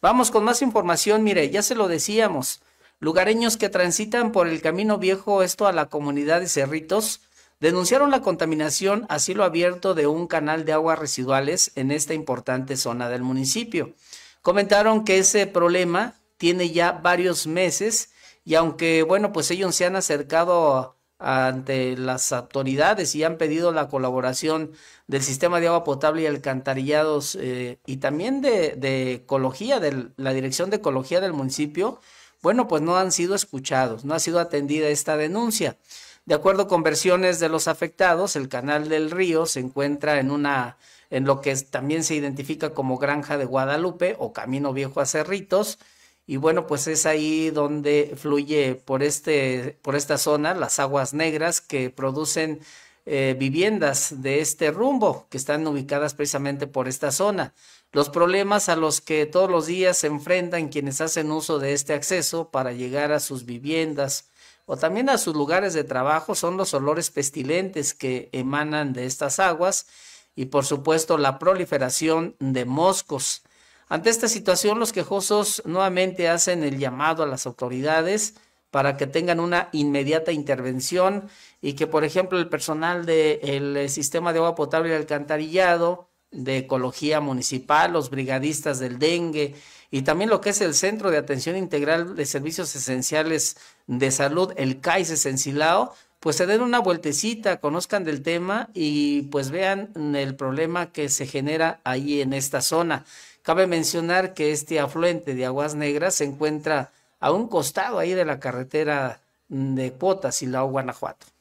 Vamos con más información, mire, ya se lo decíamos. Lugareños que transitan por el camino viejo, esto a la comunidad de Cerritos, denunciaron la contaminación a cielo abierto de un canal de aguas residuales en esta importante zona del municipio. Comentaron que ese problema tiene ya varios meses y aunque, bueno, pues ellos se han acercado a ante las autoridades y han pedido la colaboración del sistema de agua potable y alcantarillados eh, y también de, de ecología, de la dirección de ecología del municipio, bueno, pues no han sido escuchados, no ha sido atendida esta denuncia. De acuerdo con versiones de los afectados, el canal del río se encuentra en una en lo que también se identifica como Granja de Guadalupe o Camino Viejo a Cerritos, y bueno, pues es ahí donde fluye por, este, por esta zona las aguas negras que producen eh, viviendas de este rumbo que están ubicadas precisamente por esta zona. Los problemas a los que todos los días se enfrentan quienes hacen uso de este acceso para llegar a sus viviendas o también a sus lugares de trabajo son los olores pestilentes que emanan de estas aguas y por supuesto la proliferación de moscos ante esta situación, los quejosos nuevamente hacen el llamado a las autoridades para que tengan una inmediata intervención y que, por ejemplo, el personal del sistema de agua potable y alcantarillado, de ecología municipal, los brigadistas del dengue y también lo que es el Centro de Atención Integral de Servicios Esenciales de Salud, el CAIS Silao, pues se den una vueltecita, conozcan del tema y pues vean el problema que se genera ahí en esta zona. Cabe mencionar que este afluente de Aguas Negras se encuentra a un costado ahí de la carretera de Cuotas y la Guanajuato.